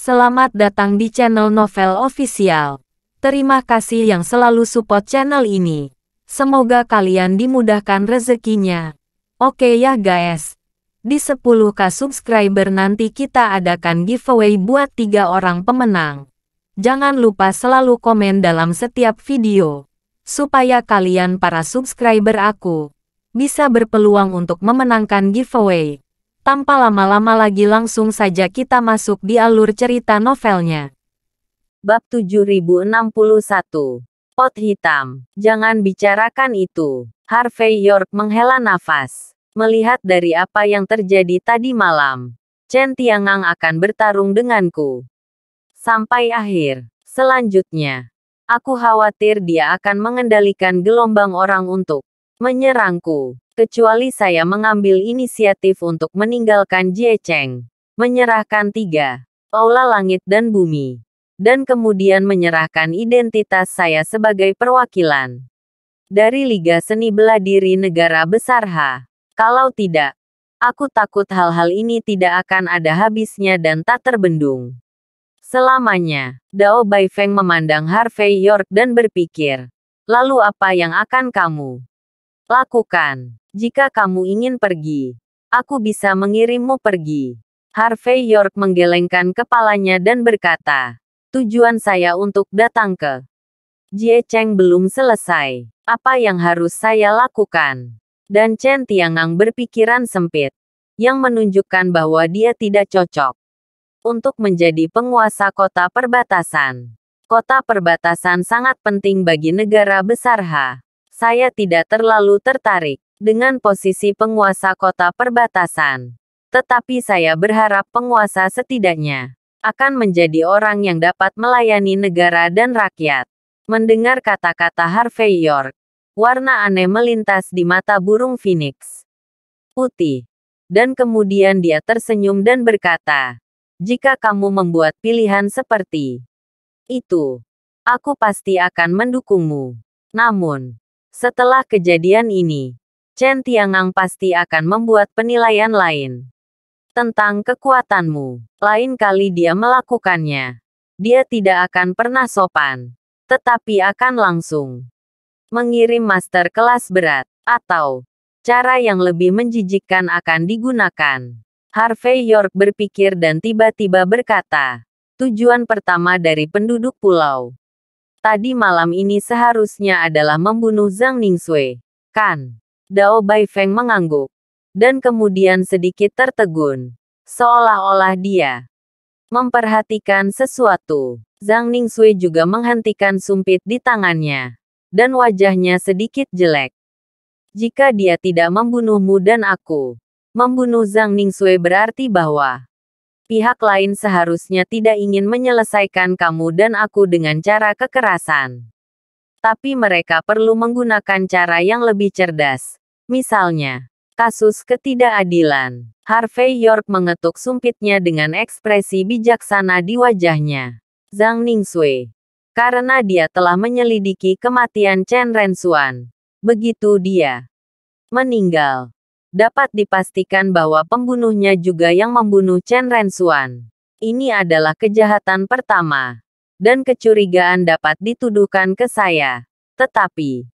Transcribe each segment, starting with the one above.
Selamat datang di channel Novel Official. Terima kasih yang selalu support channel ini. Semoga kalian dimudahkan rezekinya. Oke ya guys. Di 10k subscriber nanti kita adakan giveaway buat tiga orang pemenang. Jangan lupa selalu komen dalam setiap video. Supaya kalian para subscriber aku bisa berpeluang untuk memenangkan giveaway. Tanpa lama-lama lagi langsung saja kita masuk di alur cerita novelnya. Bab 7061 Pot hitam, jangan bicarakan itu. Harvey York menghela nafas. Melihat dari apa yang terjadi tadi malam, Chen Tiangang akan bertarung denganku. Sampai akhir. Selanjutnya, aku khawatir dia akan mengendalikan gelombang orang untuk menyerangku kecuali saya mengambil inisiatif untuk meninggalkan Jiecheng, menyerahkan tiga aula langit dan bumi, dan kemudian menyerahkan identitas saya sebagai perwakilan dari Liga Seni Bela Diri Negara Besar H. Kalau tidak, aku takut hal-hal ini tidak akan ada habisnya dan tak terbendung. Selamanya, Dao Bai Feng memandang Harvey York dan berpikir, lalu apa yang akan kamu Lakukan. Jika kamu ingin pergi, aku bisa mengirimmu pergi. Harvey York menggelengkan kepalanya dan berkata, tujuan saya untuk datang ke Jie Cheng belum selesai. Apa yang harus saya lakukan? Dan Chen Tiangang berpikiran sempit, yang menunjukkan bahwa dia tidak cocok untuk menjadi penguasa kota perbatasan. Kota perbatasan sangat penting bagi negara besar ha saya tidak terlalu tertarik dengan posisi penguasa kota perbatasan. Tetapi saya berharap penguasa setidaknya akan menjadi orang yang dapat melayani negara dan rakyat. Mendengar kata-kata Harvey York, warna aneh melintas di mata burung Phoenix. Putih. Dan kemudian dia tersenyum dan berkata, jika kamu membuat pilihan seperti itu, aku pasti akan mendukungmu. Namun, setelah kejadian ini, Chen Tiangang pasti akan membuat penilaian lain tentang kekuatanmu. Lain kali dia melakukannya, dia tidak akan pernah sopan, tetapi akan langsung mengirim master kelas berat atau cara yang lebih menjijikkan akan digunakan. Harvey York berpikir dan tiba-tiba berkata, "Tujuan pertama dari penduduk pulau Tadi malam ini seharusnya adalah membunuh Zhang Ningxue, Kan? Dao Bai Feng mengangguk. Dan kemudian sedikit tertegun. Seolah-olah dia memperhatikan sesuatu. Zhang Ningxue juga menghentikan sumpit di tangannya. Dan wajahnya sedikit jelek. Jika dia tidak membunuhmu dan aku membunuh Zhang Ningxue berarti bahwa pihak lain seharusnya tidak ingin menyelesaikan kamu dan aku dengan cara kekerasan. Tapi mereka perlu menggunakan cara yang lebih cerdas. Misalnya, kasus ketidakadilan. Harvey York mengetuk sumpitnya dengan ekspresi bijaksana di wajahnya. Zhang Ningxue, Karena dia telah menyelidiki kematian Chen Rensuan. Begitu dia meninggal. Dapat dipastikan bahwa pembunuhnya juga yang membunuh Chen Rensuan. Ini adalah kejahatan pertama. Dan kecurigaan dapat dituduhkan ke saya. Tetapi,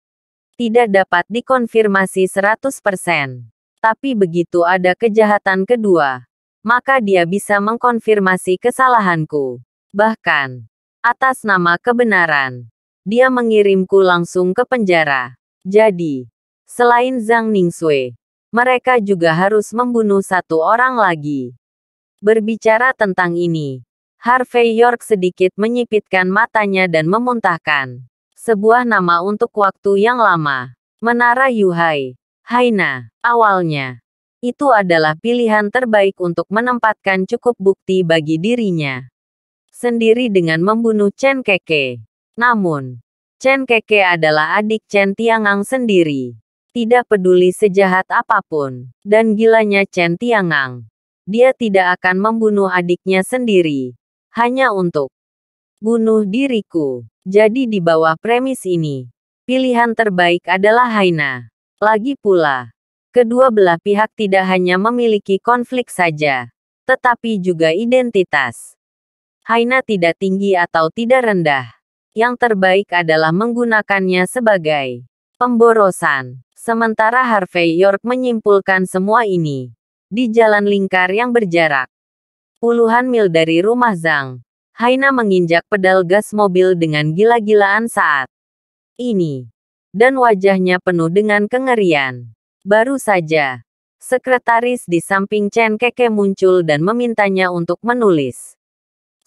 tidak dapat dikonfirmasi 100%. Tapi begitu ada kejahatan kedua, maka dia bisa mengkonfirmasi kesalahanku. Bahkan, atas nama kebenaran, dia mengirimku langsung ke penjara. Jadi, selain Zhang Ningxue mereka juga harus membunuh satu orang lagi. Berbicara tentang ini, Harvey York sedikit menyipitkan matanya dan memuntahkan. Sebuah nama untuk waktu yang lama. Menara Yuhai. Haina. Awalnya. Itu adalah pilihan terbaik untuk menempatkan cukup bukti bagi dirinya. Sendiri dengan membunuh Chen Keke. Namun, Chen Keke adalah adik Chen Tiangang sendiri. Tidak peduli sejahat apapun. Dan gilanya Chen Tiangang. Dia tidak akan membunuh adiknya sendiri. Hanya untuk bunuh diriku. Jadi di bawah premis ini, pilihan terbaik adalah Haina. Lagi pula, kedua belah pihak tidak hanya memiliki konflik saja, tetapi juga identitas. Haina tidak tinggi atau tidak rendah. Yang terbaik adalah menggunakannya sebagai pemborosan. Sementara Harvey York menyimpulkan semua ini di jalan lingkar yang berjarak puluhan mil dari rumah Zhang. Haina menginjak pedal gas mobil dengan gila-gilaan saat ini. Dan wajahnya penuh dengan kengerian. Baru saja, sekretaris di samping Chen Keke muncul dan memintanya untuk menulis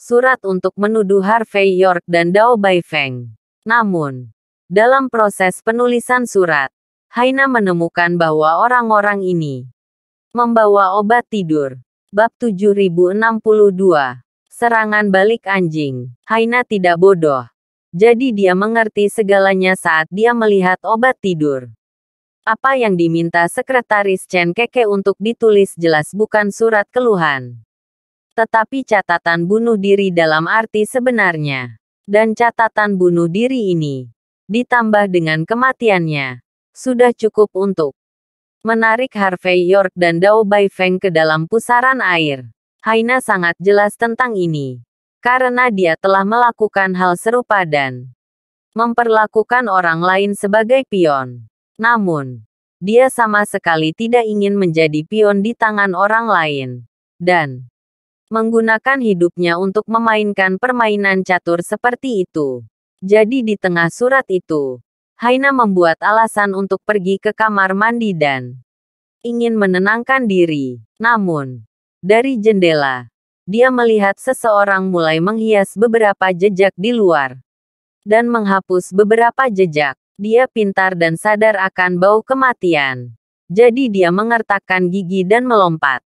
surat untuk menuduh Harvey York dan Dao Bai Feng. Namun, dalam proses penulisan surat, Haina menemukan bahwa orang-orang ini membawa obat tidur. Bab 7062 Serangan balik anjing. Haina tidak bodoh. Jadi dia mengerti segalanya saat dia melihat obat tidur. Apa yang diminta sekretaris Chen Keke untuk ditulis jelas bukan surat keluhan. Tetapi catatan bunuh diri dalam arti sebenarnya. Dan catatan bunuh diri ini. Ditambah dengan kematiannya sudah cukup untuk menarik Harvey York dan Dao Bai Feng ke dalam pusaran air. Haina sangat jelas tentang ini. Karena dia telah melakukan hal serupa dan memperlakukan orang lain sebagai pion. Namun, dia sama sekali tidak ingin menjadi pion di tangan orang lain. Dan menggunakan hidupnya untuk memainkan permainan catur seperti itu. Jadi di tengah surat itu, Haina membuat alasan untuk pergi ke kamar mandi dan ingin menenangkan diri. Namun, dari jendela, dia melihat seseorang mulai menghias beberapa jejak di luar dan menghapus beberapa jejak. Dia pintar dan sadar akan bau kematian. Jadi dia mengertakkan gigi dan melompat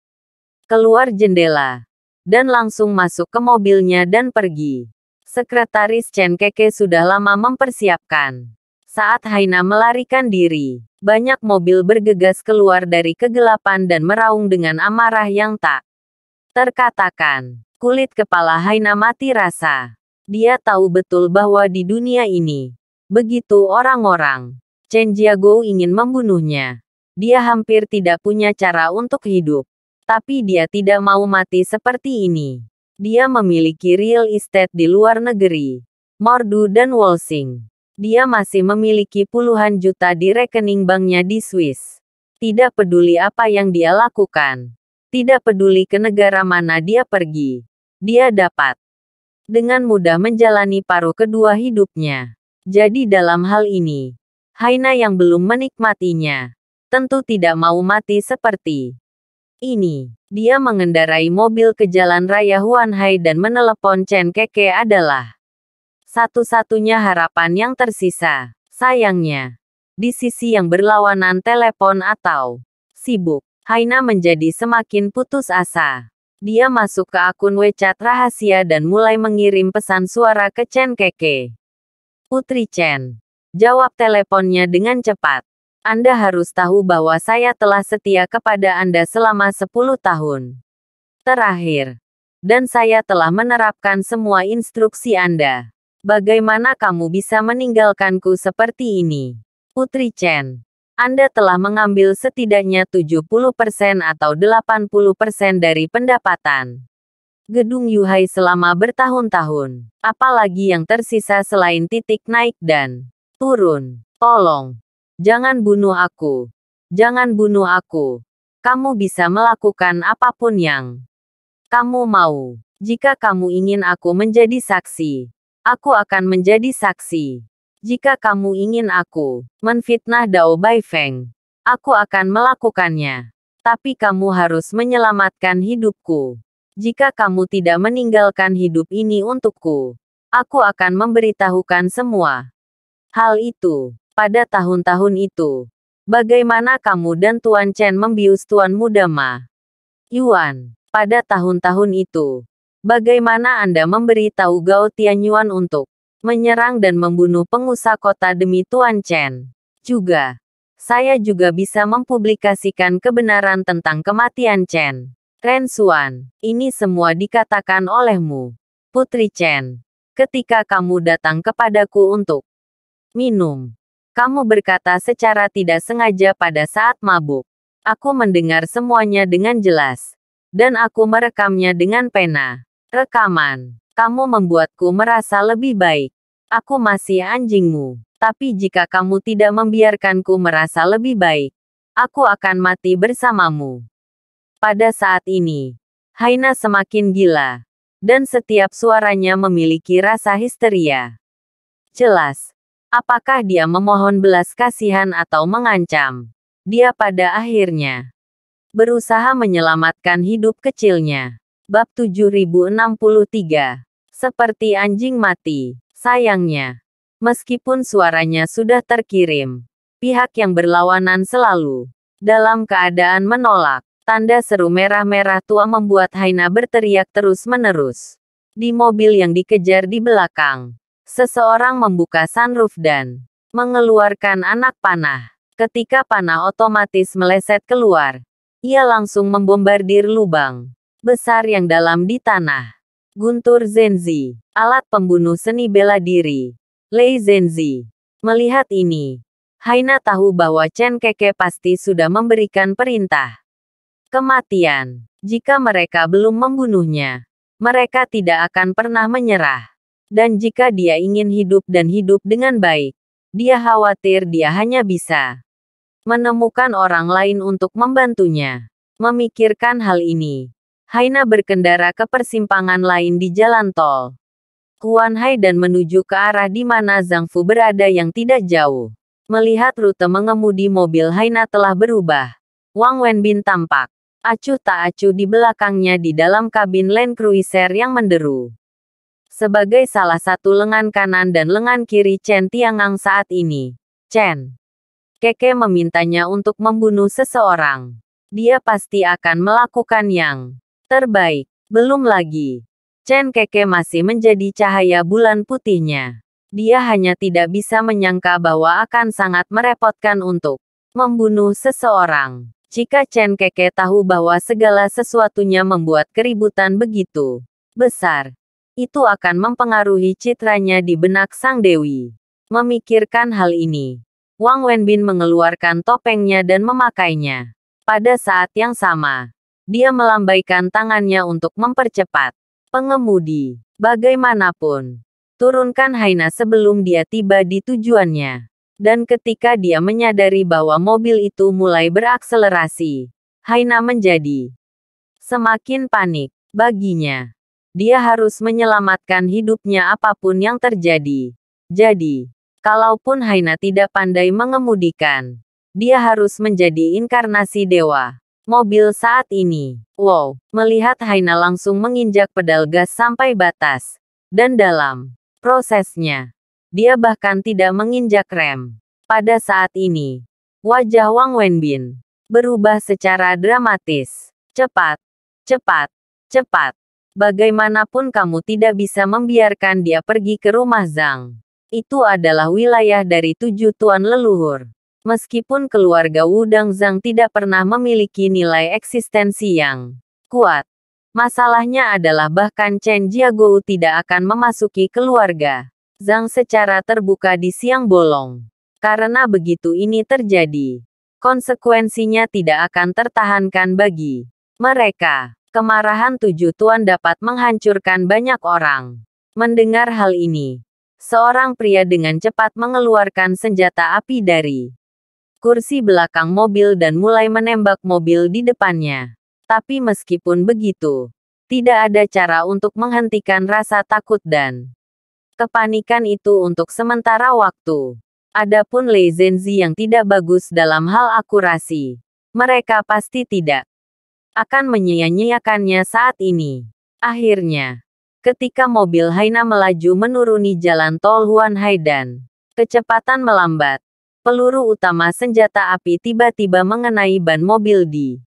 keluar jendela dan langsung masuk ke mobilnya dan pergi. Sekretaris Chen Keke sudah lama mempersiapkan saat Haina melarikan diri, banyak mobil bergegas keluar dari kegelapan dan meraung dengan amarah yang tak terkatakan. Kulit kepala Haina mati rasa. Dia tahu betul bahwa di dunia ini, begitu orang-orang, Chen Jiago ingin membunuhnya. Dia hampir tidak punya cara untuk hidup. Tapi dia tidak mau mati seperti ini. Dia memiliki real estate di luar negeri, Mordu dan Walsing dia masih memiliki puluhan juta di rekening banknya di Swiss. Tidak peduli apa yang dia lakukan. Tidak peduli ke negara mana dia pergi. Dia dapat dengan mudah menjalani paruh kedua hidupnya. Jadi dalam hal ini, Haina yang belum menikmatinya, tentu tidak mau mati seperti ini. Dia mengendarai mobil ke jalan raya Huanhai dan menelepon Chen Keke adalah satu-satunya harapan yang tersisa. Sayangnya, di sisi yang berlawanan telepon atau sibuk, Haina menjadi semakin putus asa. Dia masuk ke akun WeChat rahasia dan mulai mengirim pesan suara ke Chen Keke. Putri Chen, jawab teleponnya dengan cepat. Anda harus tahu bahwa saya telah setia kepada Anda selama 10 tahun. Terakhir, dan saya telah menerapkan semua instruksi Anda. Bagaimana kamu bisa meninggalkanku seperti ini? Putri Chen, Anda telah mengambil setidaknya 70% atau 80% dari pendapatan. Gedung Yuhai selama bertahun-tahun. Apalagi yang tersisa selain titik naik dan turun. Tolong. Jangan bunuh aku. Jangan bunuh aku. Kamu bisa melakukan apapun yang kamu mau. Jika kamu ingin aku menjadi saksi, Aku akan menjadi saksi. Jika kamu ingin aku menfitnah Dao Bai Feng, aku akan melakukannya. Tapi kamu harus menyelamatkan hidupku. Jika kamu tidak meninggalkan hidup ini untukku, aku akan memberitahukan semua hal itu pada tahun-tahun itu. Bagaimana kamu dan Tuan Chen membius Tuan Muda Ma? Yuan, pada tahun-tahun itu, Bagaimana Anda memberi tahu Gao Tianyuan untuk menyerang dan membunuh pengusaha kota demi Tuan Chen? Juga, saya juga bisa mempublikasikan kebenaran tentang kematian Chen. Ren Suan, ini semua dikatakan olehmu. Putri Chen, ketika kamu datang kepadaku untuk minum, kamu berkata secara tidak sengaja pada saat mabuk. Aku mendengar semuanya dengan jelas. Dan aku merekamnya dengan pena. Rekaman. Kamu membuatku merasa lebih baik. Aku masih anjingmu. Tapi jika kamu tidak membiarkanku merasa lebih baik, aku akan mati bersamamu. Pada saat ini, Haina semakin gila. Dan setiap suaranya memiliki rasa histeria. Jelas, apakah dia memohon belas kasihan atau mengancam? Dia pada akhirnya berusaha menyelamatkan hidup kecilnya. Bab 7063. Seperti anjing mati. Sayangnya, meskipun suaranya sudah terkirim, pihak yang berlawanan selalu dalam keadaan menolak. Tanda seru merah-merah tua membuat Haina berteriak terus-menerus. Di mobil yang dikejar di belakang, seseorang membuka sunroof dan mengeluarkan anak panah. Ketika panah otomatis meleset keluar, ia langsung membombardir lubang besar yang dalam di tanah. Guntur Zenzi, alat pembunuh seni bela diri. Lei Zenzi, melihat ini, Haina tahu bahwa Chen Keke pasti sudah memberikan perintah. Kematian, jika mereka belum membunuhnya, mereka tidak akan pernah menyerah. Dan jika dia ingin hidup dan hidup dengan baik, dia khawatir dia hanya bisa menemukan orang lain untuk membantunya. Memikirkan hal ini, Haina berkendara ke persimpangan lain di jalan tol. Kuan Hai dan menuju ke arah di mana Zhang Fu berada yang tidak jauh. Melihat rute mengemudi mobil Haina telah berubah. Wang Wenbin tampak. Acuh tak acuh di belakangnya di dalam kabin Land Cruiser yang menderu. Sebagai salah satu lengan kanan dan lengan kiri Chen Tiangang saat ini. Chen. Keke memintanya untuk membunuh seseorang. Dia pasti akan melakukan yang Terbaik. Belum lagi. Chen Keke masih menjadi cahaya bulan putihnya. Dia hanya tidak bisa menyangka bahwa akan sangat merepotkan untuk membunuh seseorang. Jika Chen Keke tahu bahwa segala sesuatunya membuat keributan begitu besar, itu akan mempengaruhi citranya di benak Sang Dewi. Memikirkan hal ini, Wang Wenbin mengeluarkan topengnya dan memakainya. Pada saat yang sama, dia melambaikan tangannya untuk mempercepat. Pengemudi, bagaimanapun, turunkan Haina sebelum dia tiba di tujuannya. Dan ketika dia menyadari bahwa mobil itu mulai berakselerasi, Haina menjadi semakin panik baginya. Dia harus menyelamatkan hidupnya apapun yang terjadi. Jadi, kalaupun Haina tidak pandai mengemudikan, dia harus menjadi inkarnasi dewa mobil saat ini. Wow, melihat Haina langsung menginjak pedal gas sampai batas. Dan dalam prosesnya, dia bahkan tidak menginjak rem. Pada saat ini, wajah Wang Wenbin berubah secara dramatis. Cepat, cepat, cepat. Bagaimanapun kamu tidak bisa membiarkan dia pergi ke rumah Zhang. Itu adalah wilayah dari tujuh tuan leluhur. Meskipun keluarga Wudang Zhang tidak pernah memiliki nilai eksistensi yang kuat, masalahnya adalah bahkan Chen Jiagou tidak akan memasuki keluarga Zhang secara terbuka di siang bolong. Karena begitu ini terjadi, konsekuensinya tidak akan tertahankan bagi mereka. Kemarahan tujuh tuan dapat menghancurkan banyak orang. Mendengar hal ini, seorang pria dengan cepat mengeluarkan senjata api dari kursi belakang mobil dan mulai menembak mobil di depannya. Tapi meskipun begitu, tidak ada cara untuk menghentikan rasa takut dan kepanikan itu untuk sementara waktu. Adapun Lei Zhenzi yang tidak bagus dalam hal akurasi, mereka pasti tidak akan menyia-nyiakannya saat ini. Akhirnya, ketika mobil Haina melaju menuruni jalan tol Huan Haidan, kecepatan melambat, peluru utama senjata api tiba-tiba mengenai ban mobil di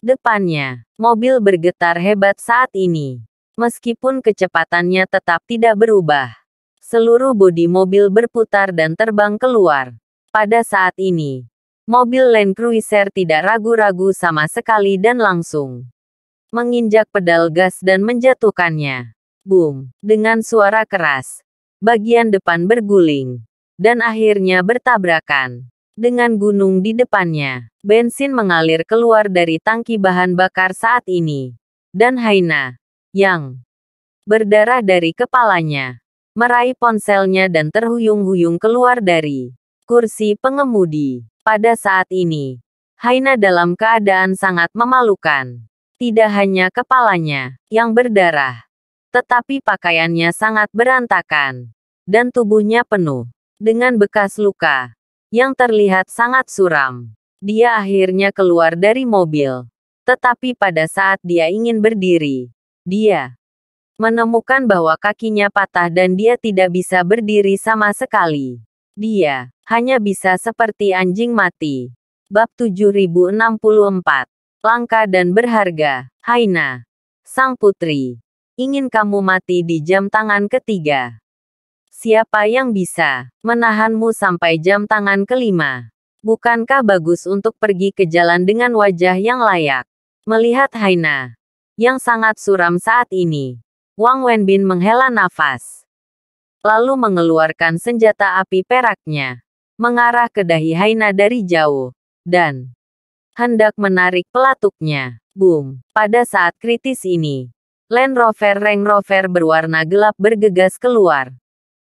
depannya. Mobil bergetar hebat saat ini. Meskipun kecepatannya tetap tidak berubah, seluruh bodi mobil berputar dan terbang keluar. Pada saat ini, mobil Land Cruiser tidak ragu-ragu sama sekali dan langsung menginjak pedal gas dan menjatuhkannya. Boom! Dengan suara keras, bagian depan berguling dan akhirnya bertabrakan dengan gunung di depannya. Bensin mengalir keluar dari tangki bahan bakar saat ini. Dan Haina, yang berdarah dari kepalanya, meraih ponselnya dan terhuyung-huyung keluar dari kursi pengemudi. Pada saat ini, Haina dalam keadaan sangat memalukan. Tidak hanya kepalanya yang berdarah, tetapi pakaiannya sangat berantakan, dan tubuhnya penuh dengan bekas luka yang terlihat sangat suram. Dia akhirnya keluar dari mobil, tetapi pada saat dia ingin berdiri, dia menemukan bahwa kakinya patah dan dia tidak bisa berdiri sama sekali. Dia hanya bisa seperti anjing mati. Bab 7064 Langka dan berharga, Haina, sang putri ingin kamu mati di jam tangan ketiga. Siapa yang bisa menahanmu sampai jam tangan kelima? Bukankah bagus untuk pergi ke jalan dengan wajah yang layak? Melihat Haina yang sangat suram saat ini, Wang Wenbin menghela nafas. Lalu mengeluarkan senjata api peraknya, mengarah ke dahi Haina dari jauh, dan hendak menarik pelatuknya. Boom! Pada saat kritis ini, Land Rover Range Rover berwarna gelap bergegas keluar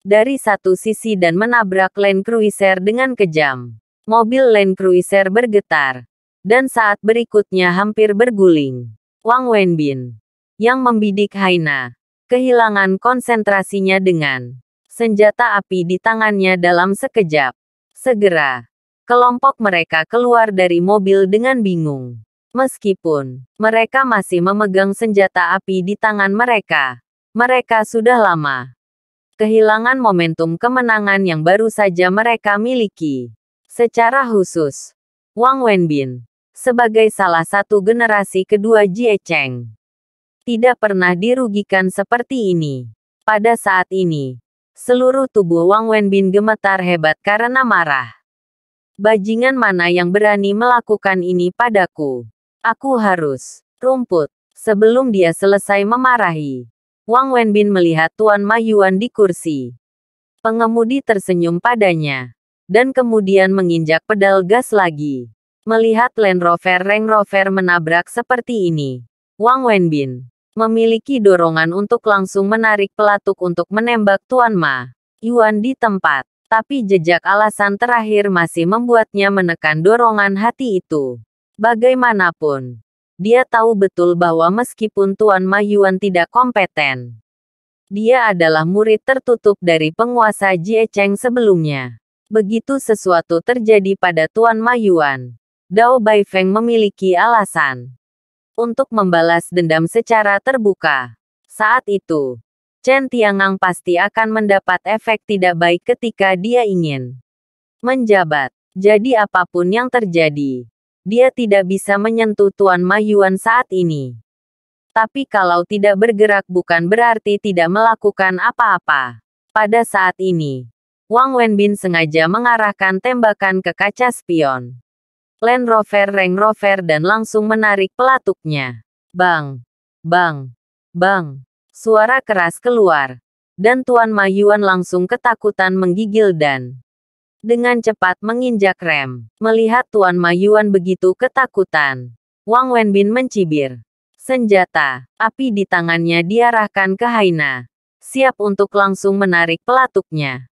dari satu sisi dan menabrak Land Cruiser dengan kejam. Mobil Land Cruiser bergetar, dan saat berikutnya hampir berguling. Wang Wenbin, yang membidik Haina, kehilangan konsentrasinya dengan senjata api di tangannya dalam sekejap. Segera, kelompok mereka keluar dari mobil dengan bingung. Meskipun mereka masih memegang senjata api di tangan mereka, mereka sudah lama kehilangan momentum kemenangan yang baru saja mereka miliki. Secara khusus, Wang Wenbin, sebagai salah satu generasi kedua Jie Cheng, tidak pernah dirugikan seperti ini. Pada saat ini, seluruh tubuh Wang Wenbin gemetar hebat karena marah. Bajingan mana yang berani melakukan ini padaku? Aku harus rumput sebelum dia selesai memarahi. Wang Wenbin melihat Tuan Mayuan di kursi. Pengemudi tersenyum padanya. Dan kemudian menginjak pedal gas lagi. Melihat Land Rover Range Rover menabrak seperti ini. Wang Wenbin memiliki dorongan untuk langsung menarik pelatuk untuk menembak Tuan Ma Yuan di tempat. Tapi jejak alasan terakhir masih membuatnya menekan dorongan hati itu. Bagaimanapun, dia tahu betul bahwa meskipun Tuan Mayuan tidak kompeten, dia adalah murid tertutup dari penguasa Jie Cheng sebelumnya. Begitu sesuatu terjadi pada Tuan Mayuan, Dao Bai Feng memiliki alasan untuk membalas dendam secara terbuka. Saat itu, Chen Tiangang pasti akan mendapat efek tidak baik ketika dia ingin menjabat. Jadi apapun yang terjadi, dia tidak bisa menyentuh Tuan Mayuan saat ini. Tapi kalau tidak bergerak bukan berarti tidak melakukan apa-apa. Pada saat ini, Wang Wenbin sengaja mengarahkan tembakan ke kaca spion. Land Rover Range Rover dan langsung menarik pelatuknya. Bang! Bang! Bang! Suara keras keluar. Dan Tuan Mayuan langsung ketakutan menggigil dan dengan cepat menginjak rem. Melihat Tuan Mayuan begitu ketakutan. Wang Wenbin mencibir. Senjata. Api di tangannya diarahkan ke Haina. Siap untuk langsung menarik pelatuknya.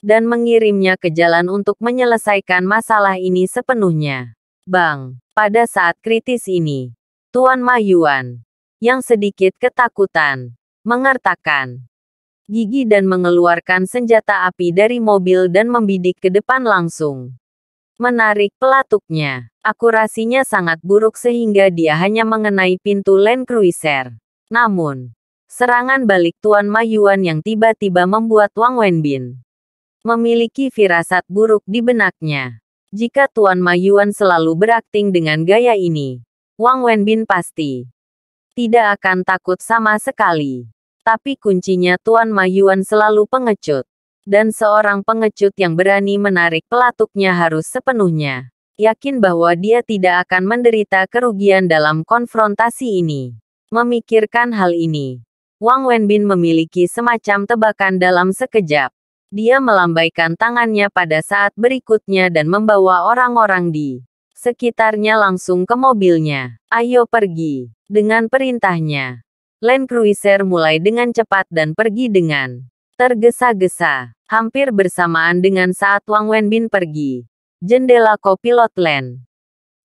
Dan mengirimnya ke jalan untuk menyelesaikan masalah ini sepenuhnya. Bang. Pada saat kritis ini. Tuan Mayuan. Yang sedikit ketakutan. Mengertakkan gigi dan mengeluarkan senjata api dari mobil dan membidik ke depan langsung. Menarik pelatuknya. Akurasinya sangat buruk sehingga dia hanya mengenai pintu Land Cruiser. Namun, serangan balik Tuan Mayuan yang tiba-tiba membuat Wang Wenbin memiliki firasat buruk di benaknya. Jika Tuan Mayuan selalu berakting dengan gaya ini, Wang Wenbin pasti tidak akan takut sama sekali. Tapi kuncinya Tuan Mayuan selalu pengecut. Dan seorang pengecut yang berani menarik pelatuknya harus sepenuhnya. Yakin bahwa dia tidak akan menderita kerugian dalam konfrontasi ini. Memikirkan hal ini, Wang Wenbin memiliki semacam tebakan dalam sekejap. Dia melambaikan tangannya pada saat berikutnya dan membawa orang-orang di sekitarnya langsung ke mobilnya. Ayo pergi, dengan perintahnya. Land Cruiser mulai dengan cepat dan pergi dengan tergesa-gesa. Hampir bersamaan dengan saat Wang Wenbin pergi. Jendela kopilot Land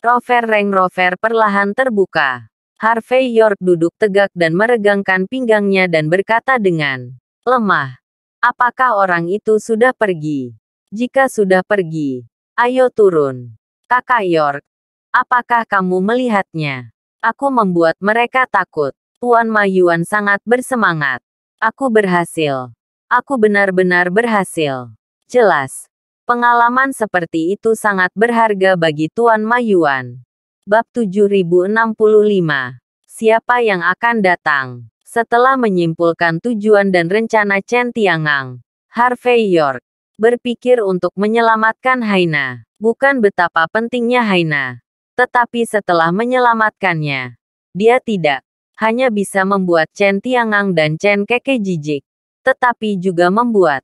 Rover Range Rover perlahan terbuka. Harvey York duduk tegak dan meregangkan pinggangnya dan berkata dengan lemah. Apakah orang itu sudah pergi? Jika sudah pergi, ayo turun. Kakak York, apakah kamu melihatnya? Aku membuat mereka takut. Tuan Mayuan sangat bersemangat. Aku berhasil. Aku benar-benar berhasil. Jelas. Pengalaman seperti itu sangat berharga bagi Tuan Mayuan. Bab 7065. Siapa yang akan datang? Setelah menyimpulkan tujuan dan rencana Chen Tiangang, Harvey York berpikir untuk menyelamatkan Haina. Bukan betapa pentingnya Haina, tetapi setelah menyelamatkannya, dia tidak hanya bisa membuat Chen Tiangang dan Chen Keke jijik, tetapi juga membuat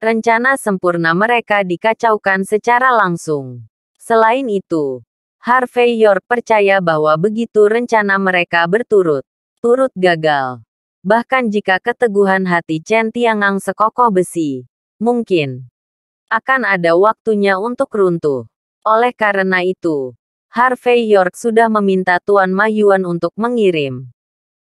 rencana sempurna mereka dikacaukan secara langsung. Selain itu, Harvey York percaya bahwa begitu rencana mereka berturut-turut gagal. Bahkan jika keteguhan hati Chen Tiangang sekokoh besi, mungkin akan ada waktunya untuk runtuh. Oleh karena itu, Harvey York sudah meminta Tuan Mayuan untuk mengirim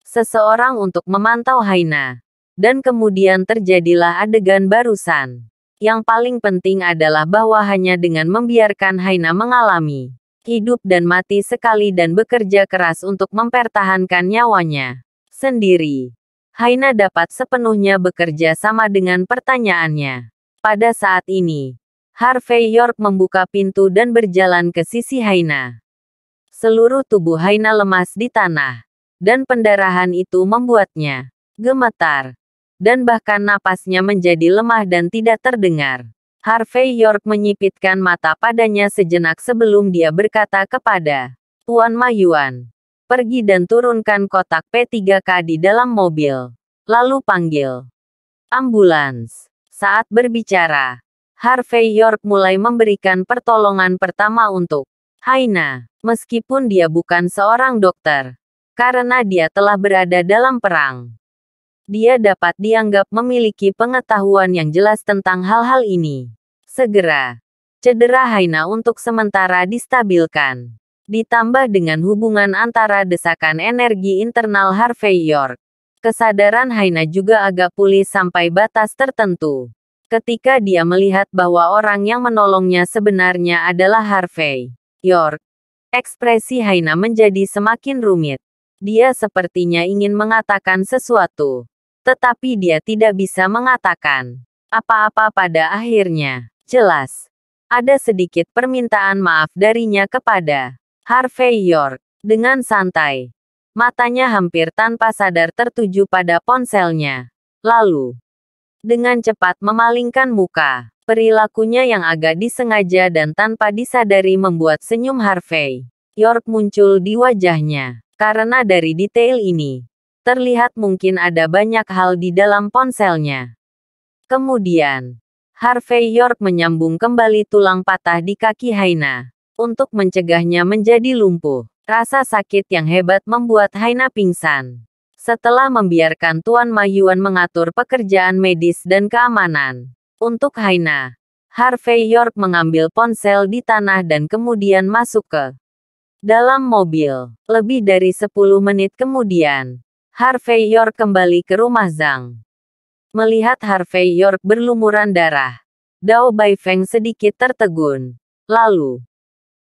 seseorang untuk memantau Haina. Dan kemudian terjadilah adegan barusan. Yang paling penting adalah bahwa hanya dengan membiarkan Haina mengalami hidup dan mati sekali dan bekerja keras untuk mempertahankan nyawanya sendiri. Haina dapat sepenuhnya bekerja sama dengan pertanyaannya. Pada saat ini, Harvey York membuka pintu dan berjalan ke sisi Haina. Seluruh tubuh Haina lemas di tanah dan pendarahan itu membuatnya gemetar, dan bahkan napasnya menjadi lemah dan tidak terdengar. Harvey York menyipitkan mata padanya sejenak sebelum dia berkata kepada Tuan Mayuan, pergi dan turunkan kotak P3K di dalam mobil. Lalu panggil ambulans. Saat berbicara, Harvey York mulai memberikan pertolongan pertama untuk Haina. Meskipun dia bukan seorang dokter, karena dia telah berada dalam perang. Dia dapat dianggap memiliki pengetahuan yang jelas tentang hal-hal ini. Segera, cedera Haina untuk sementara distabilkan. Ditambah dengan hubungan antara desakan energi internal Harvey York. Kesadaran Haina juga agak pulih sampai batas tertentu. Ketika dia melihat bahwa orang yang menolongnya sebenarnya adalah Harvey York, ekspresi Haina menjadi semakin rumit. Dia sepertinya ingin mengatakan sesuatu. Tetapi dia tidak bisa mengatakan apa-apa pada akhirnya. Jelas. Ada sedikit permintaan maaf darinya kepada Harvey York. Dengan santai. Matanya hampir tanpa sadar tertuju pada ponselnya. Lalu, dengan cepat memalingkan muka. Perilakunya yang agak disengaja dan tanpa disadari membuat senyum Harvey York muncul di wajahnya. Karena dari detail ini, terlihat mungkin ada banyak hal di dalam ponselnya. Kemudian, Harvey York menyambung kembali tulang patah di kaki Haina untuk mencegahnya menjadi lumpuh. Rasa sakit yang hebat membuat Haina pingsan. Setelah membiarkan Tuan Mayuan mengatur pekerjaan medis dan keamanan untuk Haina, Harvey York mengambil ponsel di tanah dan kemudian masuk ke dalam mobil, lebih dari 10 menit kemudian, Harvey York kembali ke rumah Zhang. Melihat Harvey York berlumuran darah, Dao Feng sedikit tertegun. Lalu,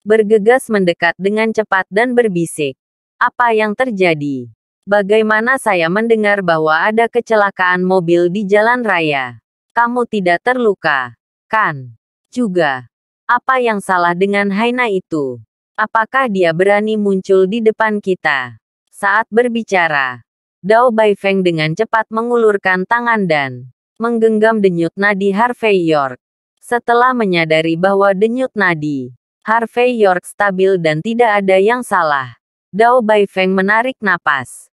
bergegas mendekat dengan cepat dan berbisik. Apa yang terjadi? Bagaimana saya mendengar bahwa ada kecelakaan mobil di jalan raya? Kamu tidak terluka, kan? Juga, apa yang salah dengan Haina itu? Apakah dia berani muncul di depan kita? Saat berbicara, Dao Bai Feng dengan cepat mengulurkan tangan dan menggenggam denyut nadi Harvey York. Setelah menyadari bahwa denyut nadi Harvey York stabil dan tidak ada yang salah, Dao Bai Feng menarik napas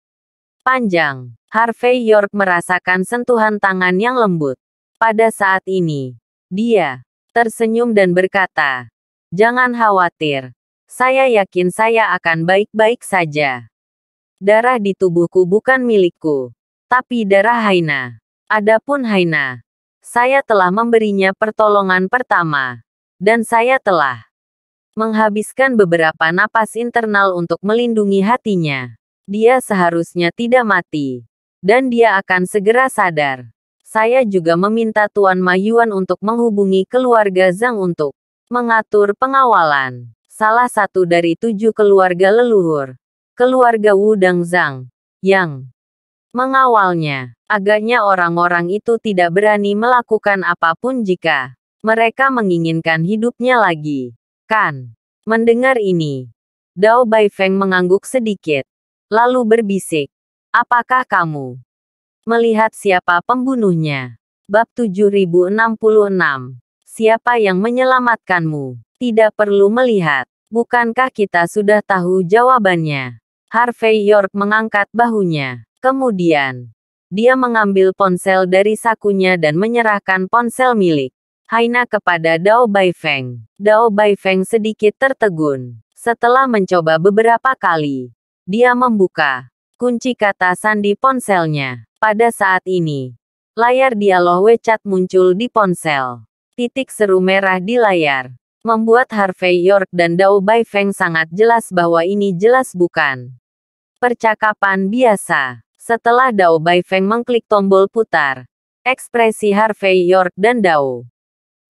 panjang. Harvey York merasakan sentuhan tangan yang lembut. Pada saat ini, dia tersenyum dan berkata, "Jangan khawatir, saya yakin saya akan baik-baik saja. Darah di tubuhku bukan milikku, tapi darah Haina. Adapun Haina, saya telah memberinya pertolongan pertama, dan saya telah menghabiskan beberapa napas internal untuk melindungi hatinya. Dia seharusnya tidak mati, dan dia akan segera sadar. Saya juga meminta Tuan Mayuan untuk menghubungi keluarga Zhang untuk mengatur pengawalan salah satu dari tujuh keluarga leluhur, keluarga Wu Dang Zhang, yang mengawalnya. Agaknya orang-orang itu tidak berani melakukan apapun jika mereka menginginkan hidupnya lagi. Kan? Mendengar ini, Dao Bai Feng mengangguk sedikit, lalu berbisik, Apakah kamu melihat siapa pembunuhnya? Bab 7066 Siapa yang menyelamatkanmu? Tidak perlu melihat. Bukankah kita sudah tahu jawabannya? Harvey York mengangkat bahunya. Kemudian, dia mengambil ponsel dari sakunya dan menyerahkan ponsel milik Haina kepada Dao Bai Feng. Dao Bai Feng sedikit tertegun. Setelah mencoba beberapa kali, dia membuka kunci kata sandi ponselnya. Pada saat ini, layar dialog WeChat muncul di ponsel. Titik seru merah di layar. Membuat Harvey York dan Dao Bai Feng sangat jelas bahwa ini jelas bukan percakapan biasa. Setelah Dao Bai Feng mengklik tombol putar, ekspresi Harvey York dan Dao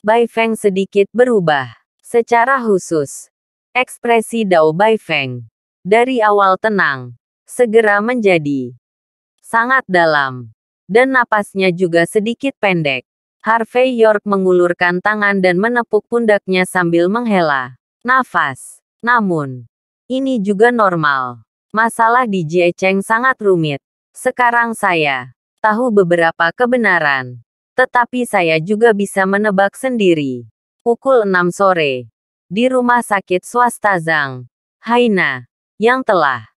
Bai Feng sedikit berubah. Secara khusus, ekspresi Dao Bai Feng dari awal tenang, segera menjadi sangat dalam, dan napasnya juga sedikit pendek. Harvey York mengulurkan tangan dan menepuk pundaknya sambil menghela. Nafas. Namun, ini juga normal. Masalah di Jie Cheng sangat rumit. Sekarang saya tahu beberapa kebenaran. Tetapi saya juga bisa menebak sendiri. Pukul 6 sore. Di rumah sakit swasta Zhang. Haina. Yang telah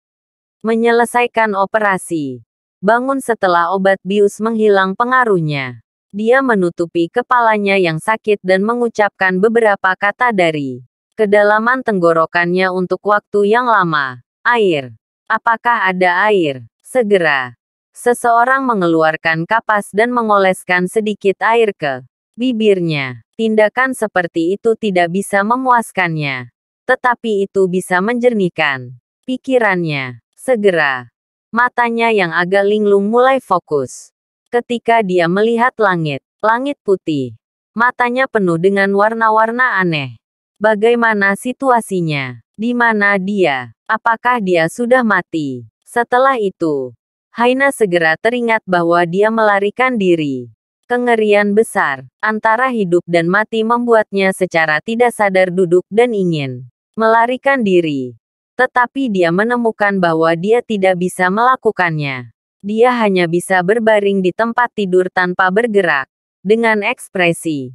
menyelesaikan operasi. Bangun setelah obat bius menghilang pengaruhnya. Dia menutupi kepalanya yang sakit dan mengucapkan beberapa kata dari kedalaman tenggorokannya untuk waktu yang lama. Air. Apakah ada air? Segera. Seseorang mengeluarkan kapas dan mengoleskan sedikit air ke bibirnya. Tindakan seperti itu tidak bisa memuaskannya. Tetapi itu bisa menjernihkan pikirannya. Segera. Matanya yang agak linglung mulai fokus Ketika dia melihat langit, langit putih. Matanya penuh dengan warna-warna aneh. Bagaimana situasinya? Di mana dia? Apakah dia sudah mati? Setelah itu, Haina segera teringat bahwa dia melarikan diri. Kengerian besar antara hidup dan mati membuatnya secara tidak sadar duduk dan ingin melarikan diri. Tetapi dia menemukan bahwa dia tidak bisa melakukannya. Dia hanya bisa berbaring di tempat tidur tanpa bergerak, dengan ekspresi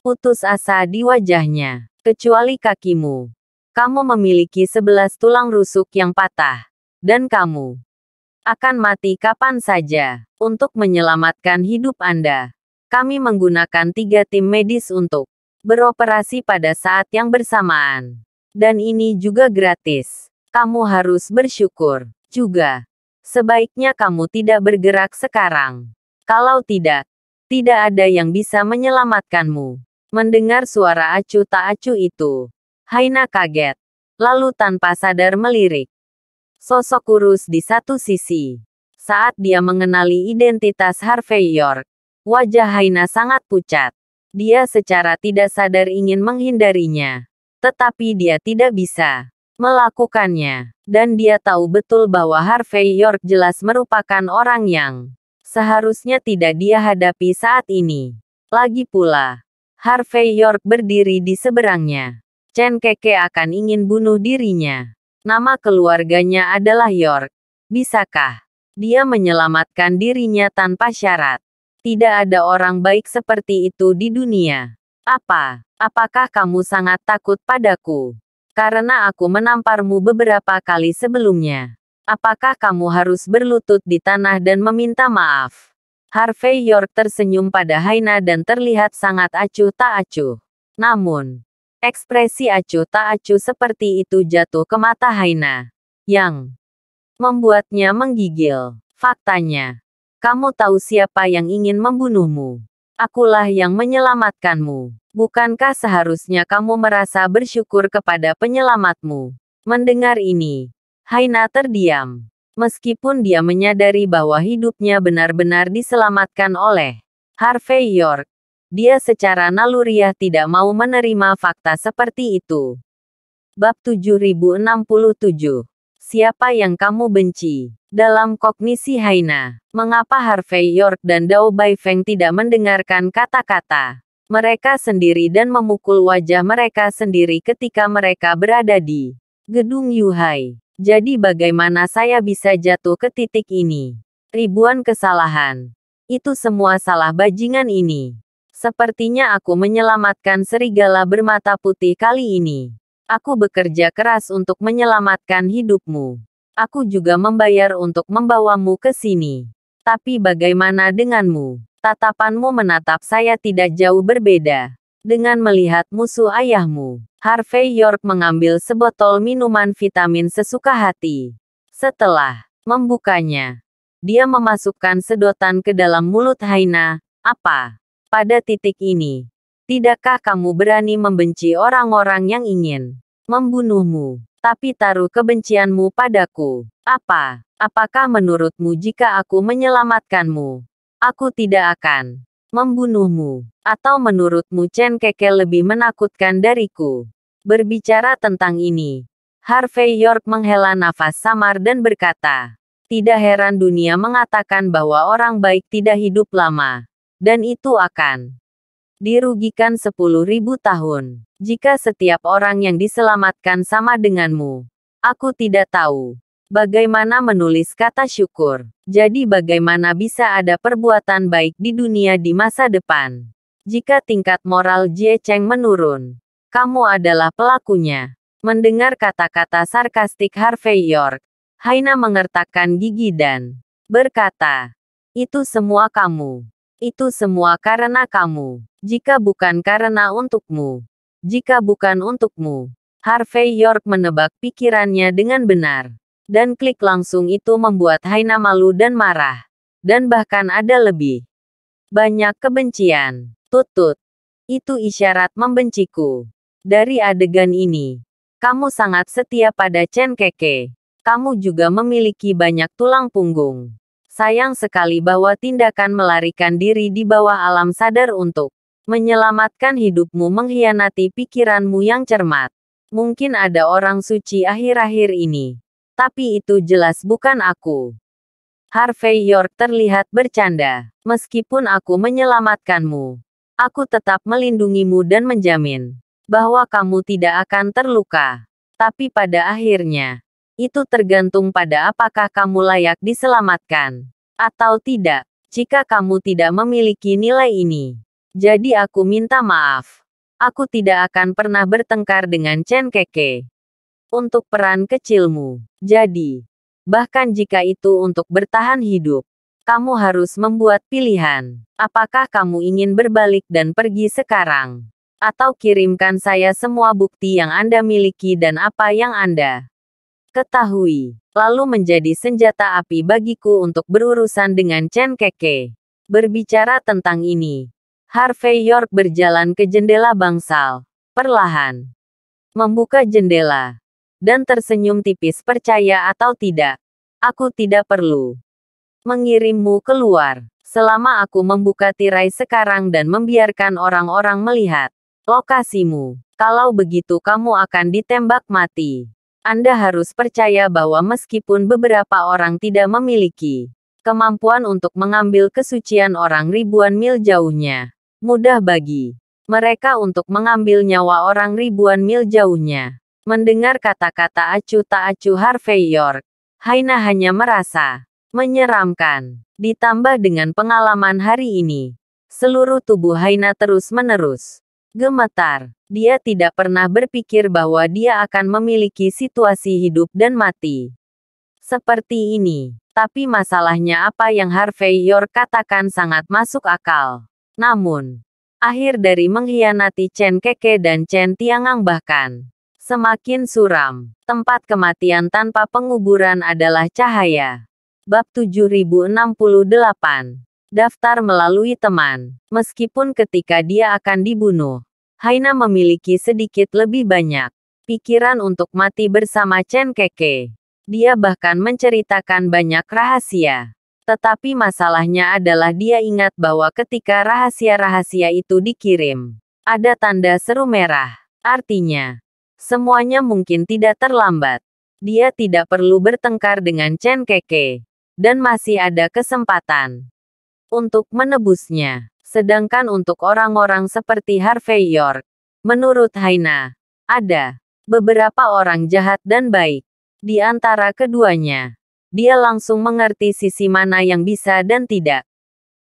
putus asa di wajahnya, kecuali kakimu. Kamu memiliki sebelas tulang rusuk yang patah, dan kamu akan mati kapan saja. Untuk menyelamatkan hidup Anda, kami menggunakan tiga tim medis untuk beroperasi pada saat yang bersamaan. Dan ini juga gratis. Kamu harus bersyukur juga. Sebaiknya kamu tidak bergerak sekarang. Kalau tidak, tidak ada yang bisa menyelamatkanmu. Mendengar suara acu tak acu itu, Haina kaget. Lalu tanpa sadar melirik. Sosok kurus di satu sisi. Saat dia mengenali identitas Harvey York, wajah Haina sangat pucat. Dia secara tidak sadar ingin menghindarinya. Tetapi dia tidak bisa melakukannya. Dan dia tahu betul bahwa Harvey York jelas merupakan orang yang seharusnya tidak dia hadapi saat ini. Lagi pula, Harvey York berdiri di seberangnya. Chen Keke akan ingin bunuh dirinya. Nama keluarganya adalah York. Bisakah dia menyelamatkan dirinya tanpa syarat? Tidak ada orang baik seperti itu di dunia. Apa? Apakah kamu sangat takut padaku? Karena aku menamparmu beberapa kali sebelumnya. Apakah kamu harus berlutut di tanah dan meminta maaf? Harvey York tersenyum pada Haina dan terlihat sangat acuh tak acuh. Namun, ekspresi acuh tak acuh seperti itu jatuh ke mata Haina. Yang membuatnya menggigil. Faktanya, kamu tahu siapa yang ingin membunuhmu. Akulah yang menyelamatkanmu. Bukankah seharusnya kamu merasa bersyukur kepada penyelamatmu? Mendengar ini, Haina terdiam. Meskipun dia menyadari bahwa hidupnya benar-benar diselamatkan oleh Harvey York, dia secara naluriah tidak mau menerima fakta seperti itu. Bab 7067 Siapa yang kamu benci? Dalam kognisi Haina, mengapa Harvey York dan Dao Feng tidak mendengarkan kata-kata mereka sendiri dan memukul wajah mereka sendiri ketika mereka berada di gedung Yuhai? Jadi bagaimana saya bisa jatuh ke titik ini? Ribuan kesalahan. Itu semua salah bajingan ini. Sepertinya aku menyelamatkan serigala bermata putih kali ini. Aku bekerja keras untuk menyelamatkan hidupmu. Aku juga membayar untuk membawamu ke sini. Tapi bagaimana denganmu? Tatapanmu menatap saya tidak jauh berbeda. Dengan melihat musuh ayahmu, Harvey York mengambil sebotol minuman vitamin sesuka hati. Setelah membukanya, dia memasukkan sedotan ke dalam mulut Haina. Apa? Pada titik ini, Tidakkah kamu berani membenci orang-orang yang ingin membunuhmu, tapi taruh kebencianmu padaku? Apa? Apakah menurutmu jika aku menyelamatkanmu, aku tidak akan membunuhmu? Atau menurutmu Chen Keke lebih menakutkan dariku? Berbicara tentang ini, Harvey York menghela nafas samar dan berkata, tidak heran dunia mengatakan bahwa orang baik tidak hidup lama. Dan itu akan dirugikan sepuluh ribu tahun. Jika setiap orang yang diselamatkan sama denganmu, aku tidak tahu bagaimana menulis kata syukur. Jadi bagaimana bisa ada perbuatan baik di dunia di masa depan? Jika tingkat moral Jie Cheng menurun, kamu adalah pelakunya. Mendengar kata-kata sarkastik Harvey York, Haina mengertakkan gigi dan berkata, "Itu semua kamu." Itu semua karena kamu. Jika bukan karena untukmu. Jika bukan untukmu. Harvey York menebak pikirannya dengan benar. Dan klik langsung itu membuat Haina malu dan marah. Dan bahkan ada lebih. Banyak kebencian. Tutut. Itu isyarat membenciku. Dari adegan ini, kamu sangat setia pada Chen Keke. Kamu juga memiliki banyak tulang punggung. Sayang sekali bahwa tindakan melarikan diri di bawah alam sadar untuk menyelamatkan hidupmu mengkhianati pikiranmu yang cermat. Mungkin ada orang suci akhir-akhir ini. Tapi itu jelas bukan aku. Harvey York terlihat bercanda. Meskipun aku menyelamatkanmu, aku tetap melindungimu dan menjamin bahwa kamu tidak akan terluka. Tapi pada akhirnya, itu tergantung pada apakah kamu layak diselamatkan atau tidak. Jika kamu tidak memiliki nilai ini, jadi aku minta maaf. Aku tidak akan pernah bertengkar dengan Chen Keke untuk peran kecilmu. Jadi, bahkan jika itu untuk bertahan hidup, kamu harus membuat pilihan. Apakah kamu ingin berbalik dan pergi sekarang? Atau kirimkan saya semua bukti yang Anda miliki dan apa yang Anda ketahui, lalu menjadi senjata api bagiku untuk berurusan dengan Chen Keke. Berbicara tentang ini, Harvey York berjalan ke jendela bangsal, perlahan. Membuka jendela, dan tersenyum tipis percaya atau tidak. Aku tidak perlu mengirimmu keluar. Selama aku membuka tirai sekarang dan membiarkan orang-orang melihat lokasimu. Kalau begitu kamu akan ditembak mati. Anda harus percaya bahwa meskipun beberapa orang tidak memiliki kemampuan untuk mengambil kesucian orang ribuan mil jauhnya, mudah bagi mereka untuk mengambil nyawa orang ribuan mil jauhnya. Mendengar kata-kata acu tak acu Harvey York, Haina hanya merasa menyeramkan. Ditambah dengan pengalaman hari ini, seluruh tubuh Haina terus-menerus gemetar. Dia tidak pernah berpikir bahwa dia akan memiliki situasi hidup dan mati seperti ini. Tapi masalahnya apa yang Harvey Yor katakan sangat masuk akal. Namun, akhir dari mengkhianati Chen Keke dan Chen Tiangang bahkan semakin suram. Tempat kematian tanpa penguburan adalah cahaya. Bab 7068 daftar melalui teman. Meskipun ketika dia akan dibunuh, Haina memiliki sedikit lebih banyak pikiran untuk mati bersama Chen Keke. Dia bahkan menceritakan banyak rahasia. Tetapi masalahnya adalah dia ingat bahwa ketika rahasia-rahasia itu dikirim, ada tanda seru merah. Artinya, semuanya mungkin tidak terlambat. Dia tidak perlu bertengkar dengan Chen Keke. Dan masih ada kesempatan untuk menebusnya. Sedangkan untuk orang-orang seperti Harvey York, menurut Haina, ada beberapa orang jahat dan baik di antara keduanya. Dia langsung mengerti sisi mana yang bisa dan tidak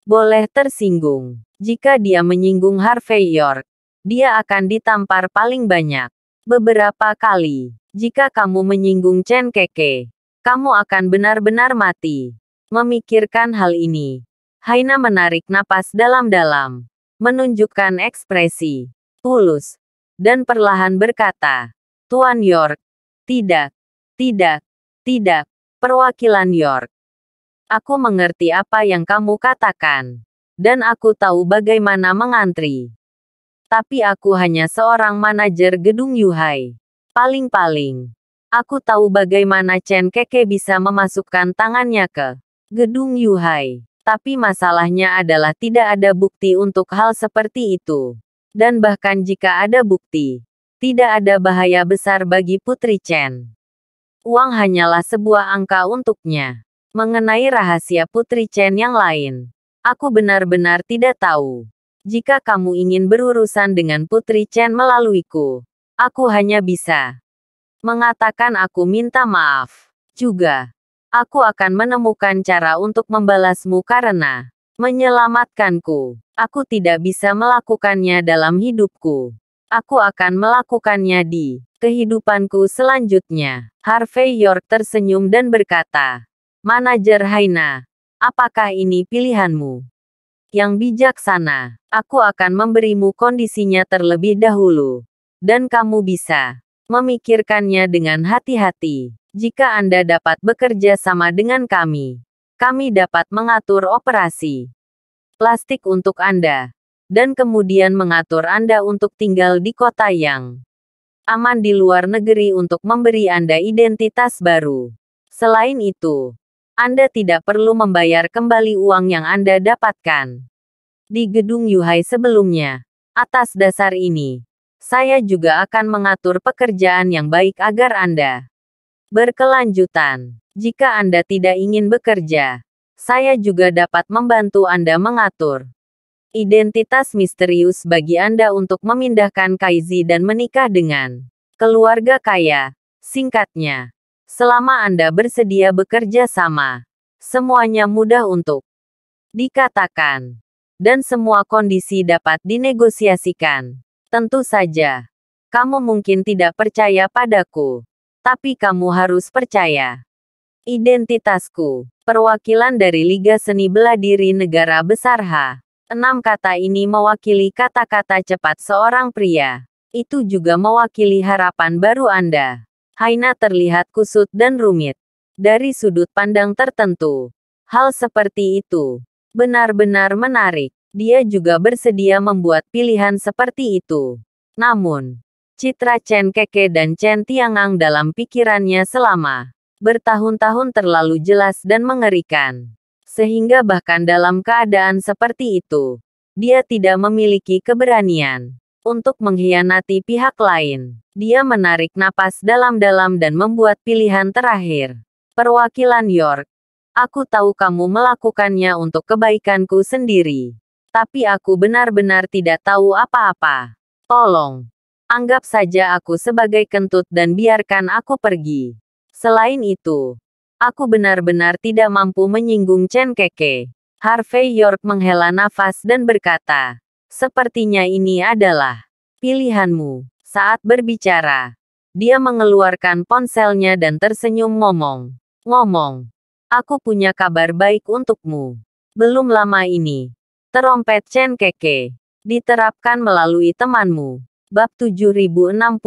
boleh tersinggung. Jika dia menyinggung Harvey York, dia akan ditampar paling banyak beberapa kali. Jika kamu menyinggung Chen Keke, kamu akan benar-benar mati. Memikirkan hal ini, Haina menarik napas dalam-dalam, menunjukkan ekspresi tulus dan perlahan berkata, "Tuan York, tidak, tidak, tidak, perwakilan York. Aku mengerti apa yang kamu katakan, dan aku tahu bagaimana mengantri. Tapi aku hanya seorang manajer gedung Yuhai. Paling-paling, aku tahu bagaimana Chen Keke bisa memasukkan tangannya ke gedung Yuhai." Tapi masalahnya adalah tidak ada bukti untuk hal seperti itu. Dan bahkan jika ada bukti, tidak ada bahaya besar bagi Putri Chen. Uang hanyalah sebuah angka untuknya. Mengenai rahasia Putri Chen yang lain, aku benar-benar tidak tahu. Jika kamu ingin berurusan dengan Putri Chen melaluiku, aku hanya bisa mengatakan aku minta maaf. Juga, Aku akan menemukan cara untuk membalasmu karena menyelamatkanku. Aku tidak bisa melakukannya dalam hidupku. Aku akan melakukannya di kehidupanku selanjutnya. Harvey York tersenyum dan berkata, Manajer Haina, apakah ini pilihanmu? Yang bijaksana, aku akan memberimu kondisinya terlebih dahulu. Dan kamu bisa memikirkannya dengan hati-hati. Jika Anda dapat bekerja sama dengan kami, kami dapat mengatur operasi plastik untuk Anda, dan kemudian mengatur Anda untuk tinggal di kota yang aman di luar negeri untuk memberi Anda identitas baru. Selain itu, Anda tidak perlu membayar kembali uang yang Anda dapatkan di gedung Yuhai sebelumnya. Atas dasar ini, saya juga akan mengatur pekerjaan yang baik agar Anda berkelanjutan. Jika Anda tidak ingin bekerja, saya juga dapat membantu Anda mengatur identitas misterius bagi Anda untuk memindahkan Kaizi dan menikah dengan keluarga kaya. Singkatnya, selama Anda bersedia bekerja sama, semuanya mudah untuk dikatakan, dan semua kondisi dapat dinegosiasikan. Tentu saja, kamu mungkin tidak percaya padaku. Tapi kamu harus percaya. Identitasku, perwakilan dari Liga Seni Bela Diri Negara Besar H. Enam kata ini mewakili kata-kata cepat seorang pria. Itu juga mewakili harapan baru Anda. Haina terlihat kusut dan rumit. Dari sudut pandang tertentu. Hal seperti itu benar-benar menarik. Dia juga bersedia membuat pilihan seperti itu. Namun, Citra Chen Keke dan Chen Tiangang dalam pikirannya selama bertahun-tahun terlalu jelas dan mengerikan. Sehingga bahkan dalam keadaan seperti itu, dia tidak memiliki keberanian untuk mengkhianati pihak lain. Dia menarik napas dalam-dalam dan membuat pilihan terakhir. Perwakilan York, aku tahu kamu melakukannya untuk kebaikanku sendiri. Tapi aku benar-benar tidak tahu apa-apa. Tolong, Anggap saja aku sebagai kentut dan biarkan aku pergi. Selain itu, aku benar-benar tidak mampu menyinggung Chen Keke. Harvey York menghela nafas dan berkata, Sepertinya ini adalah pilihanmu. Saat berbicara, dia mengeluarkan ponselnya dan tersenyum ngomong. Ngomong, aku punya kabar baik untukmu. Belum lama ini, terompet Chen Keke diterapkan melalui temanmu. Bab 7069.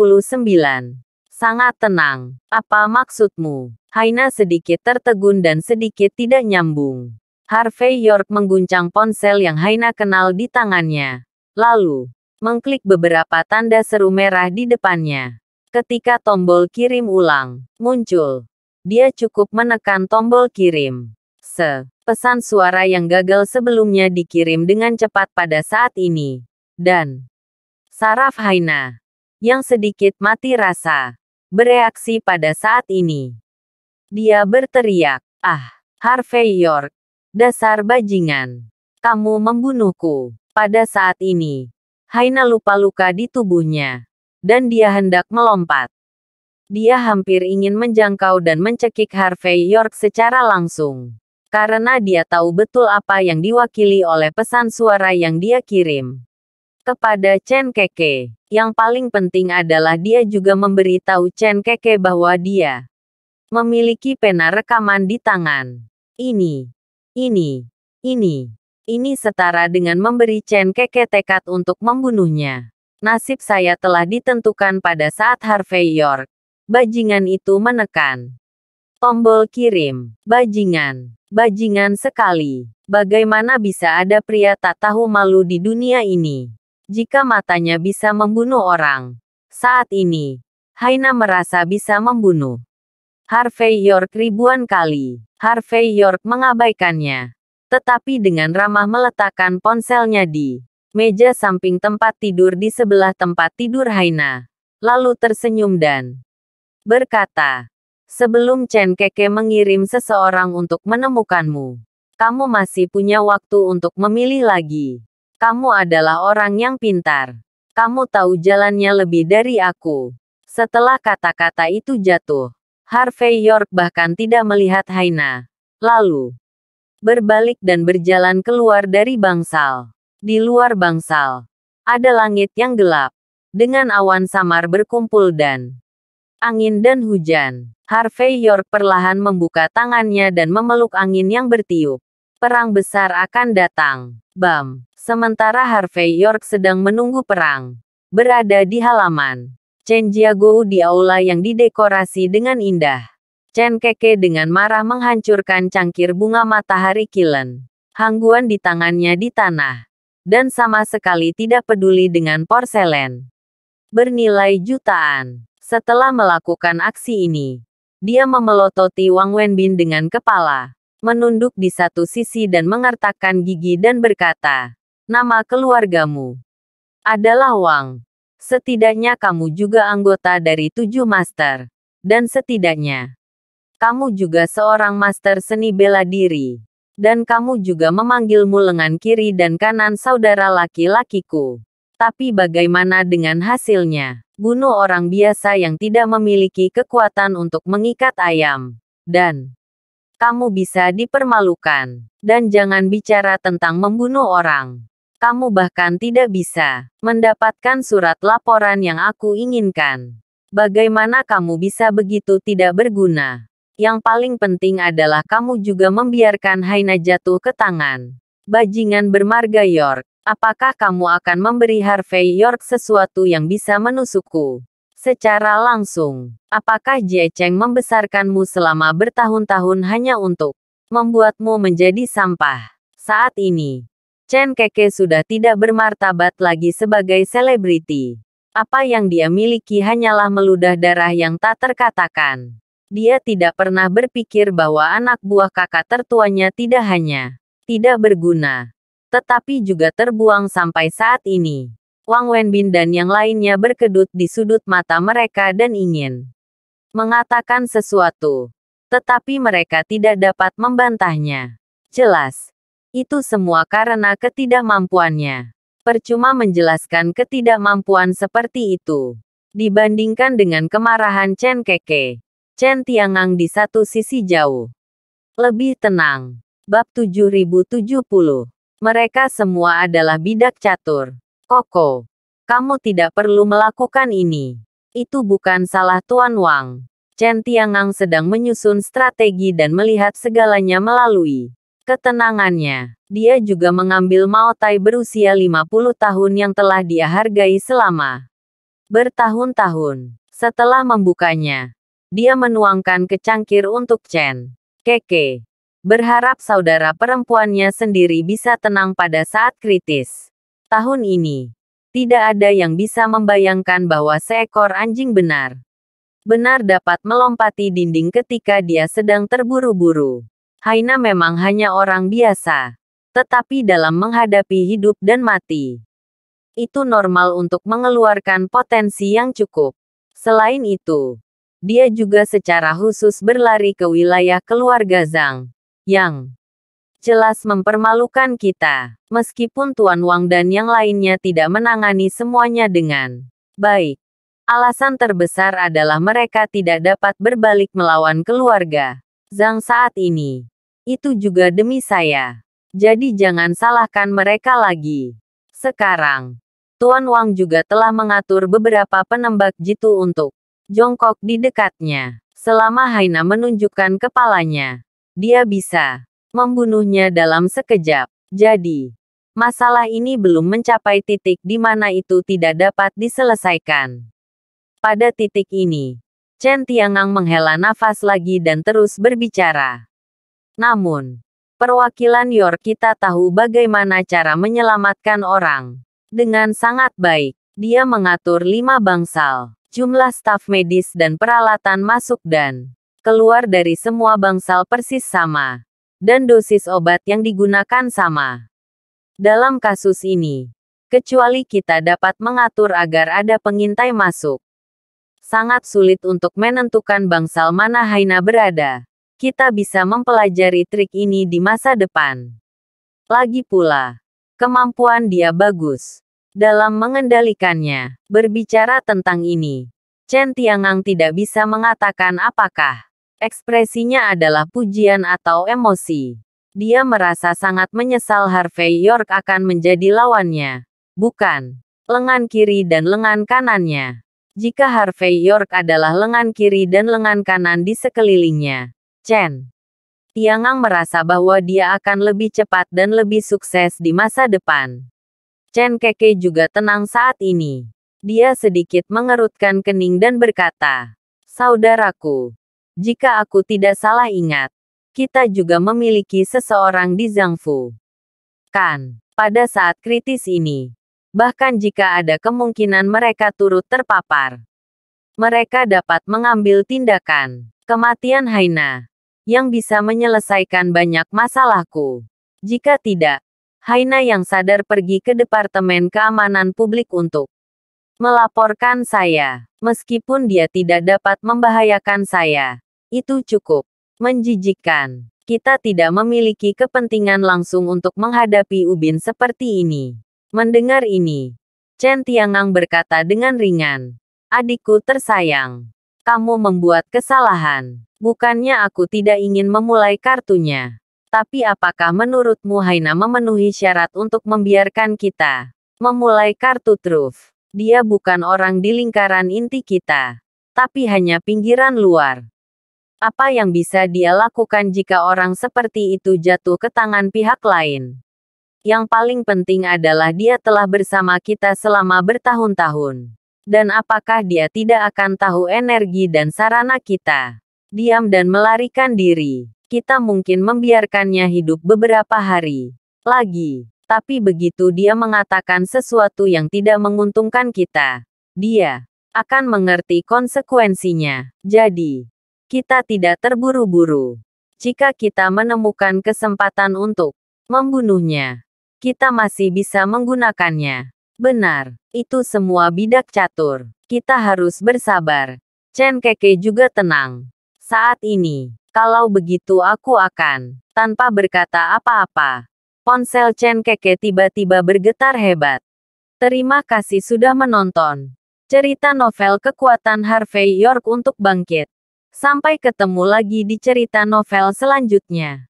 Sangat tenang. Apa maksudmu? Haina sedikit tertegun dan sedikit tidak nyambung. Harvey York mengguncang ponsel yang Haina kenal di tangannya. Lalu, mengklik beberapa tanda seru merah di depannya. Ketika tombol kirim ulang muncul, dia cukup menekan tombol kirim. Se, pesan suara yang gagal sebelumnya dikirim dengan cepat pada saat ini. Dan, saraf Haina, yang sedikit mati rasa, bereaksi pada saat ini. Dia berteriak, Ah, Harvey York, dasar bajingan. Kamu membunuhku. Pada saat ini, Haina lupa luka di tubuhnya, dan dia hendak melompat. Dia hampir ingin menjangkau dan mencekik Harvey York secara langsung. Karena dia tahu betul apa yang diwakili oleh pesan suara yang dia kirim kepada Chen Keke. Yang paling penting adalah dia juga memberitahu Chen Keke bahwa dia memiliki pena rekaman di tangan. Ini, ini, ini, ini setara dengan memberi Chen Keke tekad untuk membunuhnya. Nasib saya telah ditentukan pada saat Harvey York. Bajingan itu menekan. Tombol kirim. Bajingan. Bajingan sekali. Bagaimana bisa ada pria tak tahu malu di dunia ini? jika matanya bisa membunuh orang. Saat ini, Haina merasa bisa membunuh Harvey York ribuan kali. Harvey York mengabaikannya. Tetapi dengan ramah meletakkan ponselnya di meja samping tempat tidur di sebelah tempat tidur Haina. Lalu tersenyum dan berkata, Sebelum Chen Keke mengirim seseorang untuk menemukanmu, kamu masih punya waktu untuk memilih lagi. Kamu adalah orang yang pintar. Kamu tahu jalannya lebih dari aku. Setelah kata-kata itu jatuh, Harvey York bahkan tidak melihat Haina. Lalu, berbalik dan berjalan keluar dari bangsal. Di luar bangsal, ada langit yang gelap, dengan awan samar berkumpul dan angin dan hujan. Harvey York perlahan membuka tangannya dan memeluk angin yang bertiup. Perang besar akan datang. Bam. Sementara Harvey York sedang menunggu perang. Berada di halaman. Chen Jiago di aula yang didekorasi dengan indah. Chen Keke dengan marah menghancurkan cangkir bunga matahari kilen. Hangguan di tangannya di tanah. Dan sama sekali tidak peduli dengan porselen. Bernilai jutaan. Setelah melakukan aksi ini, dia memelototi Wang Wenbin dengan kepala menunduk di satu sisi dan mengertakkan gigi dan berkata, nama keluargamu adalah Wang. Setidaknya kamu juga anggota dari tujuh master. Dan setidaknya, kamu juga seorang master seni bela diri. Dan kamu juga memanggilmu lengan kiri dan kanan saudara laki-lakiku. Tapi bagaimana dengan hasilnya? Bunuh orang biasa yang tidak memiliki kekuatan untuk mengikat ayam. Dan kamu bisa dipermalukan. Dan jangan bicara tentang membunuh orang. Kamu bahkan tidak bisa mendapatkan surat laporan yang aku inginkan. Bagaimana kamu bisa begitu tidak berguna? Yang paling penting adalah kamu juga membiarkan Haina jatuh ke tangan. Bajingan bermarga York, apakah kamu akan memberi Harvey York sesuatu yang bisa menusukku? secara langsung. Apakah Jie Cheng membesarkanmu selama bertahun-tahun hanya untuk membuatmu menjadi sampah? Saat ini, Chen Keke sudah tidak bermartabat lagi sebagai selebriti. Apa yang dia miliki hanyalah meludah darah yang tak terkatakan. Dia tidak pernah berpikir bahwa anak buah kakak tertuanya tidak hanya tidak berguna, tetapi juga terbuang sampai saat ini. Wang Wenbin dan yang lainnya berkedut di sudut mata mereka dan ingin mengatakan sesuatu. Tetapi mereka tidak dapat membantahnya. Jelas, itu semua karena ketidakmampuannya. Percuma menjelaskan ketidakmampuan seperti itu. Dibandingkan dengan kemarahan Chen Keke, Chen Tiangang di satu sisi jauh. Lebih tenang. Bab 7070. Mereka semua adalah bidak catur. Koko, kamu tidak perlu melakukan ini. Itu bukan salah Tuan Wang. Chen Tiangang sedang menyusun strategi dan melihat segalanya melalui ketenangannya. Dia juga mengambil Mao Tai berusia 50 tahun yang telah dia hargai selama bertahun-tahun. Setelah membukanya, dia menuangkan ke cangkir untuk Chen. Keke berharap saudara perempuannya sendiri bisa tenang pada saat kritis. Tahun ini, tidak ada yang bisa membayangkan bahwa seekor anjing benar. Benar dapat melompati dinding ketika dia sedang terburu-buru. Haina memang hanya orang biasa. Tetapi dalam menghadapi hidup dan mati, itu normal untuk mengeluarkan potensi yang cukup. Selain itu, dia juga secara khusus berlari ke wilayah keluarga Zhang, yang jelas mempermalukan kita. Meskipun Tuan Wang dan yang lainnya tidak menangani semuanya dengan baik. Alasan terbesar adalah mereka tidak dapat berbalik melawan keluarga Zhang saat ini. Itu juga demi saya. Jadi jangan salahkan mereka lagi. Sekarang, Tuan Wang juga telah mengatur beberapa penembak jitu untuk jongkok di dekatnya. Selama Haina menunjukkan kepalanya, dia bisa membunuhnya dalam sekejap. Jadi, masalah ini belum mencapai titik di mana itu tidak dapat diselesaikan. Pada titik ini, Chen Tiangang menghela nafas lagi dan terus berbicara. Namun, perwakilan Yor kita tahu bagaimana cara menyelamatkan orang. Dengan sangat baik, dia mengatur lima bangsal, jumlah staf medis dan peralatan masuk dan keluar dari semua bangsal persis sama dan dosis obat yang digunakan sama. Dalam kasus ini, kecuali kita dapat mengatur agar ada pengintai masuk, sangat sulit untuk menentukan bangsal mana Haina berada. Kita bisa mempelajari trik ini di masa depan. Lagi pula, kemampuan dia bagus dalam mengendalikannya. Berbicara tentang ini, Chen Tiangang tidak bisa mengatakan apakah Ekspresinya adalah pujian atau emosi. Dia merasa sangat menyesal Harvey York akan menjadi lawannya. Bukan lengan kiri dan lengan kanannya. Jika Harvey York adalah lengan kiri dan lengan kanan di sekelilingnya. Chen Tiangang merasa bahwa dia akan lebih cepat dan lebih sukses di masa depan. Chen Keke juga tenang saat ini. Dia sedikit mengerutkan kening dan berkata, Saudaraku, jika aku tidak salah ingat, kita juga memiliki seseorang di Zhangfu. Kan, pada saat kritis ini, bahkan jika ada kemungkinan mereka turut terpapar, mereka dapat mengambil tindakan kematian Haina yang bisa menyelesaikan banyak masalahku. Jika tidak, Haina yang sadar pergi ke Departemen Keamanan Publik untuk melaporkan saya, meskipun dia tidak dapat membahayakan saya. Itu cukup menjijikkan. Kita tidak memiliki kepentingan langsung untuk menghadapi Ubin seperti ini. Mendengar ini, Chen Tiangang berkata dengan ringan, "Adikku tersayang, kamu membuat kesalahan. Bukannya aku tidak ingin memulai kartunya, tapi apakah menurutmu Haina memenuhi syarat untuk membiarkan kita memulai kartu truf? Dia bukan orang di lingkaran inti kita, tapi hanya pinggiran luar." Apa yang bisa dia lakukan jika orang seperti itu jatuh ke tangan pihak lain? Yang paling penting adalah dia telah bersama kita selama bertahun-tahun. Dan apakah dia tidak akan tahu energi dan sarana kita? Diam dan melarikan diri. Kita mungkin membiarkannya hidup beberapa hari lagi. Tapi begitu dia mengatakan sesuatu yang tidak menguntungkan kita, dia akan mengerti konsekuensinya. Jadi, kita tidak terburu-buru. Jika kita menemukan kesempatan untuk membunuhnya, kita masih bisa menggunakannya. Benar, itu semua bidak catur. Kita harus bersabar. Chen Keke juga tenang. Saat ini, kalau begitu aku akan, tanpa berkata apa-apa. Ponsel Chen Keke tiba-tiba bergetar hebat. Terima kasih sudah menonton. Cerita novel kekuatan Harvey York untuk bangkit. Sampai ketemu lagi di cerita novel selanjutnya.